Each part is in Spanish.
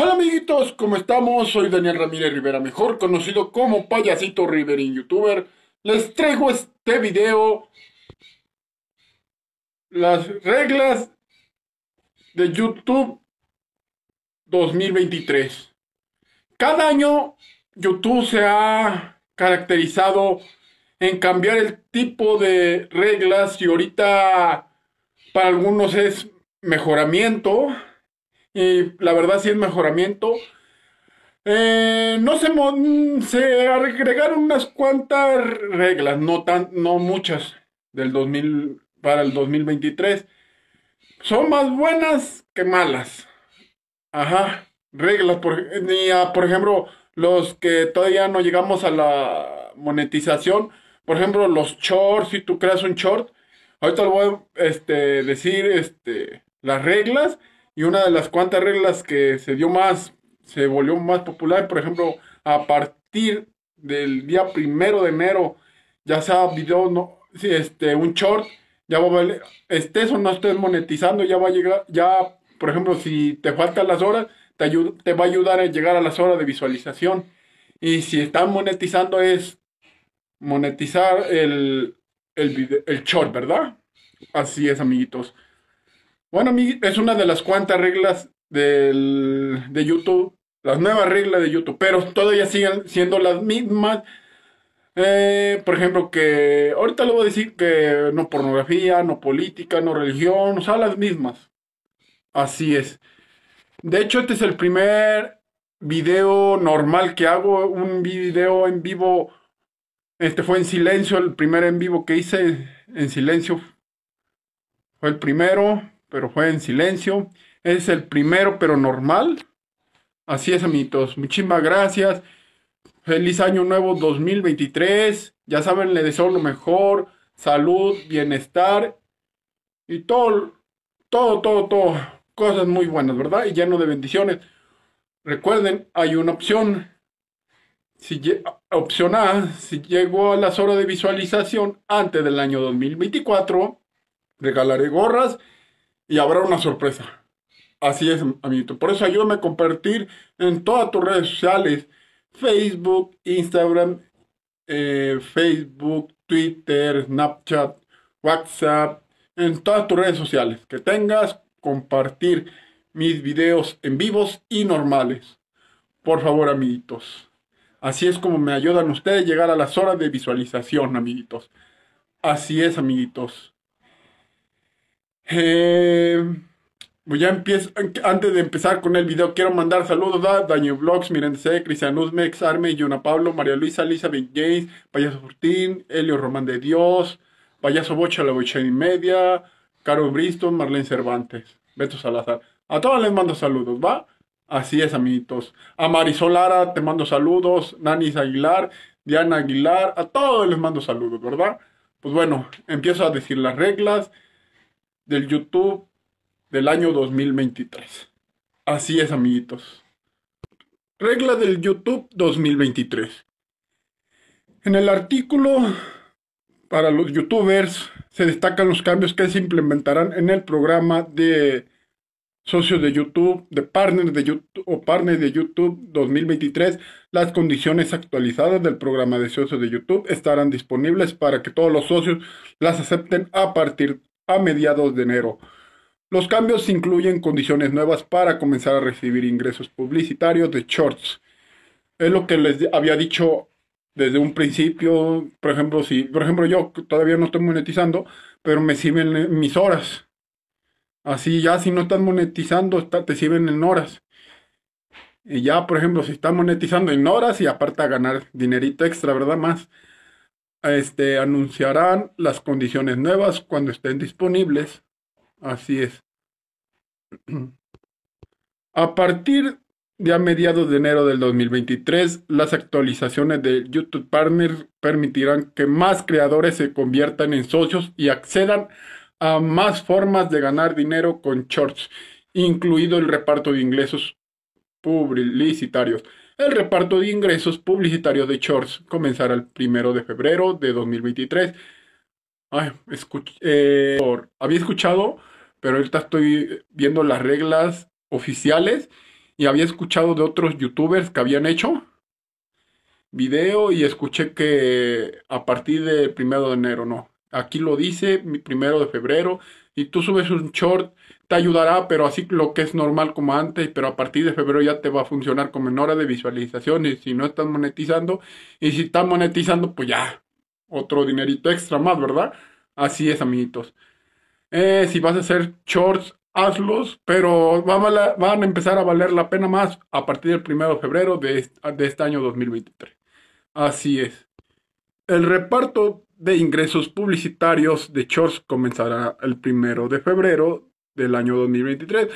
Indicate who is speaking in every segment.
Speaker 1: Hola amiguitos, ¿cómo estamos? Soy Daniel Ramírez Rivera, mejor conocido como Payasito en Youtuber. Les traigo este video las reglas de YouTube 2023. Cada año YouTube se ha caracterizado en cambiar el tipo de reglas y ahorita para algunos es mejoramiento, y la verdad sí es mejoramiento. Eh, no se, mm, se agregaron unas cuantas reglas, no, tan, no muchas, del 2000 para el 2023. Son más buenas que malas. Ajá, reglas. Por, por ejemplo, los que todavía no llegamos a la monetización. Por ejemplo, los shorts, si tú creas un short. Ahorita les voy a este, decir este, las reglas y una de las cuantas reglas que se dio más, se volvió más popular, por ejemplo, a partir del día primero de enero, ya sea video, no, este, un short, ya va a valer, estés o no estés monetizando, ya va a llegar, ya, por ejemplo, si te faltan las horas, te, te va a ayudar a llegar a las horas de visualización. Y si estás monetizando es monetizar el, el short, ¿verdad? Así es, amiguitos. Bueno, es una de las cuantas reglas del, de YouTube, las nuevas reglas de YouTube, pero todavía siguen siendo las mismas. Eh, por ejemplo, que ahorita le voy a decir que no pornografía, no política, no religión, o sea, las mismas. Así es. De hecho, este es el primer video normal que hago, un video en vivo. Este fue en silencio, el primer en vivo que hice en silencio. Fue el primero pero fue en silencio. Es el primero, pero normal. Así es, amiguitos. Muchísimas gracias. Feliz año nuevo 2023. Ya saben, le deseo lo mejor. Salud, bienestar y todo, todo, todo, todo. Cosas muy buenas, ¿verdad? Y lleno de bendiciones. Recuerden, hay una opción. Si, opción A, si llego a las horas de visualización antes del año 2024, regalaré gorras y habrá una sorpresa. Así es, amiguito. Por eso ayúdame a compartir en todas tus redes sociales, Facebook, Instagram, eh, Facebook, Twitter, Snapchat, WhatsApp, en todas tus redes sociales. Que tengas compartir mis videos en vivos y normales. Por favor, amiguitos. Así es como me ayudan ustedes a llegar a las horas de visualización, amiguitos. Así es, amiguitos. Eh, voy pues ya antes de empezar con el video, quiero mandar saludos a Daniel Vlogs, C, Cristian Uzmex, Arme, Yuna Pablo, María Luisa, Elizabeth James, Payaso Fortín, Elio Román de Dios, Payaso Bocha, La Bocha y Media, Caro Briston, Marlene Cervantes, Beto Salazar. A todos les mando saludos, ¿va? Así es, amiguitos. A Marisol Lara te mando saludos, Nanis Aguilar, Diana Aguilar, a todos les mando saludos, ¿verdad? Pues bueno, empiezo a decir las reglas del YouTube del año 2023. Así es, amiguitos. Regla del YouTube 2023. En el artículo para los youtubers se destacan los cambios que se implementarán en el programa de socios de YouTube, de partners de YouTube o partners de YouTube 2023. Las condiciones actualizadas del programa de socios de YouTube estarán disponibles para que todos los socios las acepten a partir a mediados de enero. Los cambios incluyen condiciones nuevas para comenzar a recibir ingresos publicitarios de shorts. Es lo que les había dicho desde un principio, por ejemplo, si, por ejemplo, yo todavía no estoy monetizando, pero me sirven mis horas. Así ya si no están monetizando, está, te sirven en horas. Y ya, por ejemplo, si están monetizando en horas y aparte a ganar dinerito extra, ¿verdad? Más este, anunciarán las condiciones nuevas cuando estén disponibles. Así es. A partir de a mediados de enero del 2023, las actualizaciones de YouTube Partner permitirán que más creadores se conviertan en socios y accedan a más formas de ganar dinero con shorts, incluido el reparto de ingresos publicitarios. El reparto de ingresos publicitarios de Shorts comenzará el primero de febrero de 2023. Eh, había escuchado, pero ahorita estoy viendo las reglas oficiales y había escuchado de otros youtubers que habían hecho video y escuché que a partir del primero de enero, no. Aquí lo dice, primero de febrero, y tú subes un short, te ayudará, pero así lo que es normal como antes, pero a partir de febrero ya te va a funcionar con hora de visualizaciones si no estás monetizando y si estás monetizando, pues ya, otro dinerito extra más, ¿verdad? Así es, amiguitos. Eh, si vas a hacer shorts, hazlos, pero van a empezar a valer la pena más a partir del primero de febrero de este año 2023. Así es. El reparto de ingresos publicitarios de Shorts comenzará el primero de febrero del año 2023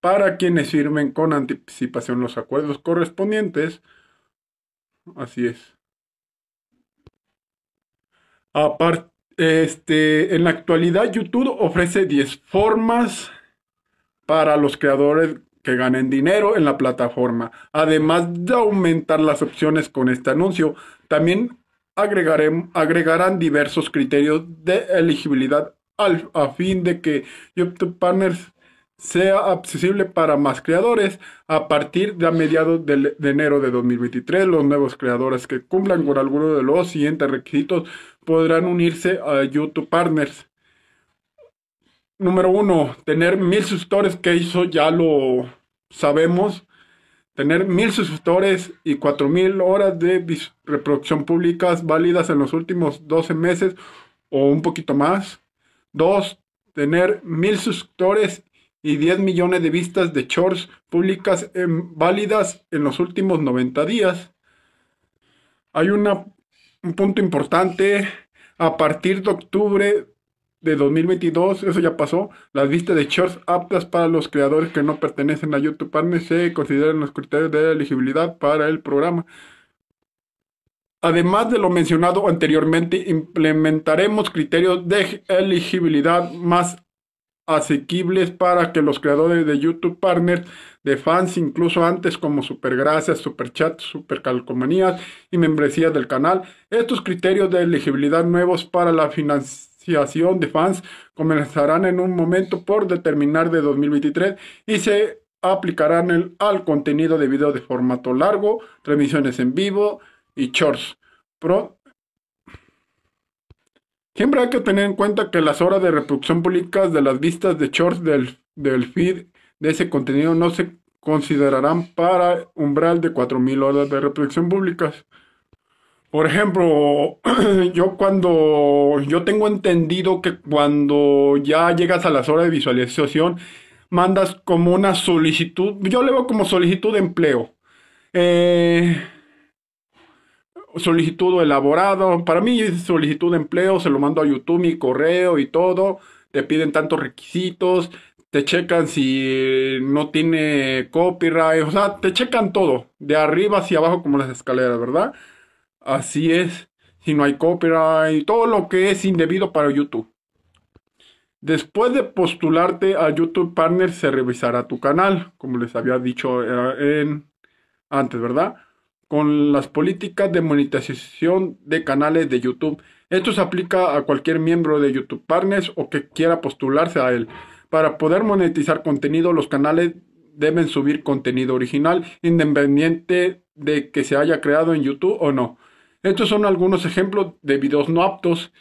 Speaker 1: para quienes firmen con anticipación los acuerdos correspondientes. Así es. Aparte, este, en la actualidad YouTube ofrece 10 formas para los creadores que ganen dinero en la plataforma, además de aumentar las opciones con este anuncio. También agregarán diversos criterios de elegibilidad a fin de que YouTube Partners sea accesible para más creadores. A partir de mediados de, enero de 2023, los nuevos creadores que cumplan con alguno de los siguientes requisitos podrán unirse a YouTube Partners. Número uno, tener mil suscriptores, que eso ya lo sabemos. Tener mil suscriptores y cuatro mil horas de reproducción públicas válidas en los últimos 12 meses o un poquito más. Dos, tener mil suscriptores y 10 millones de vistas de shorts públicas válidas en los últimos 90 días. Hay una, un punto importante. A partir de octubre de 2022, eso ya pasó. Las vistas de shorts aptas para los creadores que no pertenecen a YouTube Partners se consideran los criterios de elegibilidad para el programa. Además de lo mencionado anteriormente, implementaremos criterios de elegibilidad más asequibles para que los creadores de YouTube Partners, de fans incluso antes como supergracias, super calcomanías y membresías del canal, estos criterios de elegibilidad nuevos para la financiación de fans comenzarán en un momento por determinar de 2023 y se aplicarán al contenido de video de formato largo, transmisiones en vivo y shorts. Pro, Siempre hay que tener en cuenta que las horas de reproducción públicas de las vistas de shorts del, del feed de ese contenido no se considerarán para umbral de 4.000 horas de reproducción públicas. Por ejemplo, yo cuando, yo tengo entendido que cuando ya llegas a las horas de visualización, mandas como una solicitud, yo le veo como solicitud de empleo. Eh, solicitud elaborado, para mí es solicitud de empleo, se lo mando a YouTube, mi correo y todo, te piden tantos requisitos, te checan si no tiene copyright, o sea, te checan todo, de arriba hacia abajo como las escaleras, ¿verdad? Así es, si no hay copyright, todo lo que es indebido para YouTube. Después de postularte a YouTube Partner, se revisará tu canal, como les había dicho antes, ¿verdad? Con las políticas de monetización de canales de YouTube. Esto se aplica a cualquier miembro de YouTube Partners o que quiera postularse a él. Para poder monetizar contenido, los canales deben subir contenido original, independiente de que se haya creado en YouTube o no. Estos son algunos ejemplos de videos no aptos.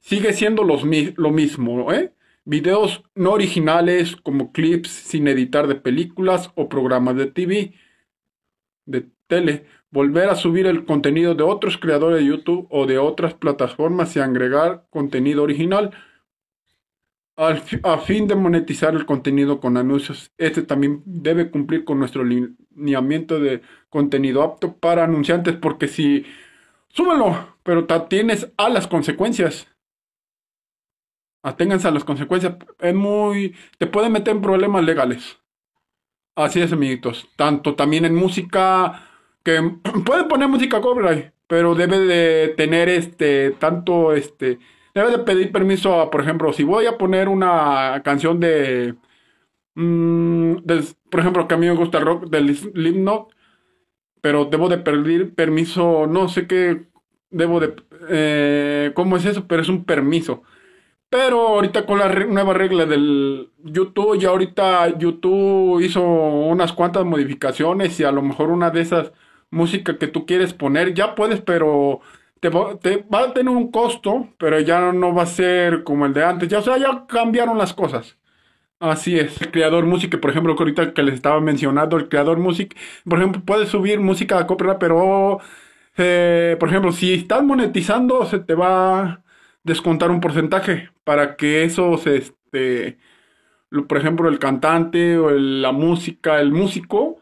Speaker 1: Sigue siendo lo mismo, ¿eh? Videos no originales como clips sin editar de películas o programas de TV, de tele. Volver a subir el contenido de otros creadores de YouTube o de otras plataformas y agregar contenido original a fin de monetizar el contenido con anuncios. Este también debe cumplir con nuestro lineamiento de contenido apto para anunciantes porque si súbelo, pero te atienes a las consecuencias. Aténganse a las consecuencias. Es muy. Te puede meter en problemas legales. Así es, amiguitos. Tanto también en música. Que puede poner música copyright. Pero debe de tener este. Tanto este. Debe de pedir permiso por ejemplo, si voy a poner una canción de. Mm, por ejemplo, que a mí me gusta el rock del Slipknot pero debo de pedir permiso, no sé qué, debo de, eh, ¿cómo es eso? Pero es un permiso. Pero ahorita con la nueva regla del YouTube, ya ahorita YouTube hizo unas cuantas modificaciones y a lo mejor una de esas músicas que tú quieres poner, ya puedes, pero te va, a tener un costo, pero ya no, va a ser como el de antes. Ya, sea, ya cambiaron las cosas. Así es, el creador music, por ejemplo, que ahorita que les estaba mencionando, el creador music, por ejemplo, puedes subir música a copyright, pero, eh, por ejemplo, si estás monetizando, se te va a descontar un porcentaje para que eso este, por ejemplo, el cantante o la música, el músico,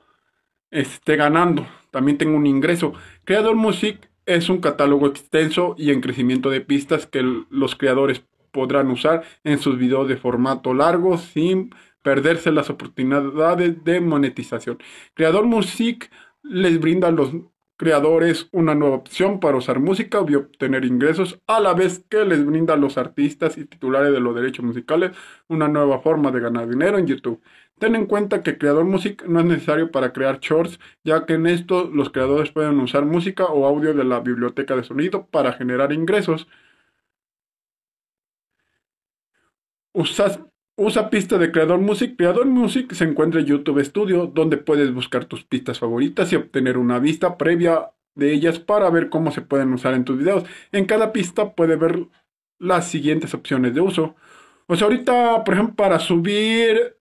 Speaker 1: esté ganando, también tengo un ingreso. Creador music es un catálogo extenso y en crecimiento de pistas que los creadores podrán usar en sus videos de formato largo sin perderse las oportunidades de monetización. Creador Music les brinda a los creadores una nueva opción para usar música y obtener ingresos, a la vez que les brinda a los artistas y titulares de los derechos musicales una nueva forma de ganar dinero en YouTube. Ten en cuenta que Creador Music no es necesario para crear shorts, ya que en esto los creadores pueden usar música o audio de la biblioteca de sonido para generar ingresos. Usa, usa pista de Creador Music. Creador Music se encuentra en YouTube Studio, donde puedes buscar tus pistas favoritas y obtener una vista previa de ellas para ver cómo se pueden usar en tus videos. En cada pista puede ver las siguientes opciones de uso. O sea, ahorita, por ejemplo, para subir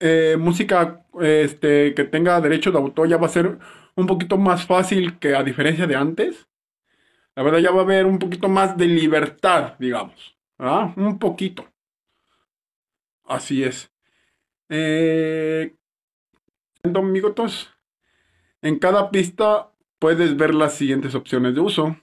Speaker 1: eh, música este, que tenga derecho de autor ya va a ser un poquito más fácil que a diferencia de antes. La verdad ya va a haber un poquito más de libertad, digamos. Un poquito. Así es. Eh, en cada pista puedes ver las siguientes opciones de uso.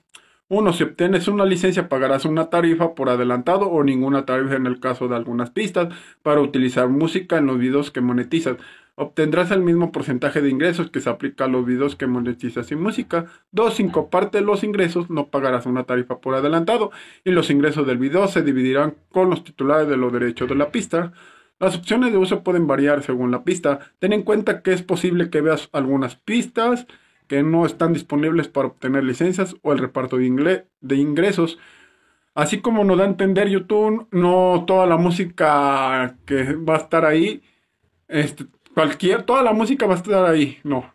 Speaker 1: uno, Si obtienes una licencia pagarás una tarifa por adelantado o ninguna tarifa en el caso de algunas pistas para utilizar música en los videos que monetizas obtendrás el mismo porcentaje de ingresos que se aplica a los videos que monetizas sin música. 2. partes de los ingresos, no pagarás una tarifa por adelantado y los ingresos del video se dividirán con los titulares de los derechos de la pista. Las opciones de uso pueden variar según la pista. Ten en cuenta que es posible que veas algunas pistas que no están disponibles para obtener licencias o el reparto de, ingresos. Así como nos da a entender YouTube, no toda la música que va a estar ahí este, Cualquier, toda la música va a estar ahí, no.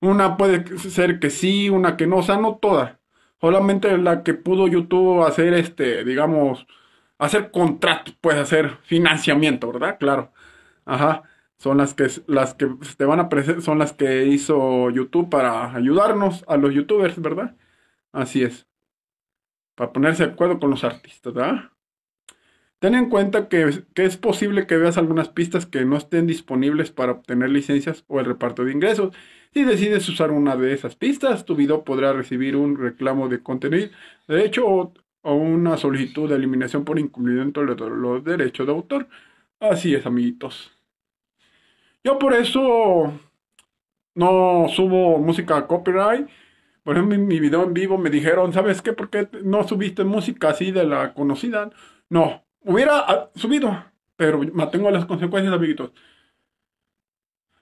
Speaker 1: Una puede ser que sí, una que no, o sea, no toda. Solamente la que pudo YouTube hacer este, digamos, hacer contratos, pues hacer financiamiento, ¿verdad? Claro. Ajá. Son las que las que te van a presentar, son las que hizo YouTube para ayudarnos a los youtubers, ¿verdad? Así es. Para ponerse de acuerdo con los artistas, ¿verdad? Ten en cuenta que, es posible que veas algunas pistas que no estén disponibles para obtener licencias o el reparto de ingresos. Si decides usar una de esas pistas, tu video podrá recibir un reclamo de contenido, derecho o, o una solicitud de eliminación por incumplimiento de los derechos de autor. Así es, amiguitos. Yo por eso no subo música copyright. Por ejemplo, en mi video en vivo me dijeron, ¿sabes qué? ¿Por qué no subiste música así de la conocida? No, Hubiera ah, subido, pero mantengo las consecuencias, amiguitos.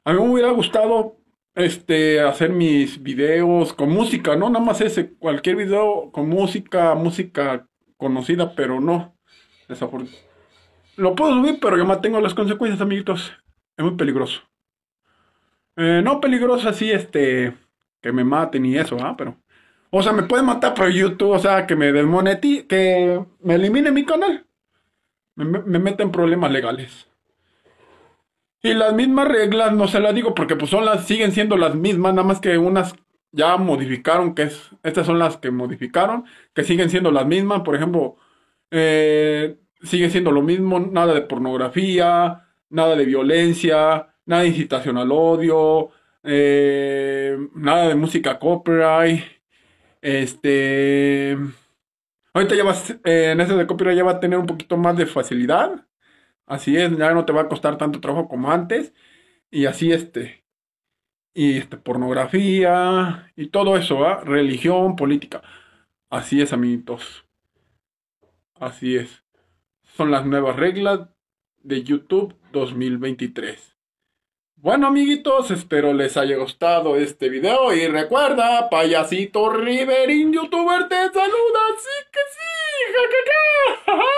Speaker 1: A mí me hubiera gustado este, hacer mis videos con música, no nada más ese, cualquier video con música, música conocida, pero no. Lo puedo subir, pero yo mantengo las consecuencias, amiguitos. Es muy peligroso. Eh, no peligroso así, este, que me maten y eso, ¿ah? Pero, o sea, me pueden matar por YouTube, o sea, que me desmonetí, que me elimine mi canal me, meten problemas legales. Y las mismas reglas, no se las digo porque pues son las, siguen siendo las mismas, nada más que unas ya modificaron, que es, estas son las que modificaron, que siguen siendo las mismas, por ejemplo, eh, sigue siendo lo mismo, nada de pornografía, nada de violencia, nada de incitación al odio, eh, nada de música copyright, este... Ahorita ya vas, eh, en ese de copyright ya va a tener un poquito más de facilidad. Así es, ya no te va a costar tanto trabajo como antes. Y así este. Y este, pornografía y todo eso, ¿ah? Religión, política. Así es, amiguitos. Así es. Son las nuevas reglas de YouTube 2023. Bueno amiguitos, espero les haya gustado este video y recuerda, payasito Riverín youtuber te saluda, sí que sí, jajaja. Ja, ja.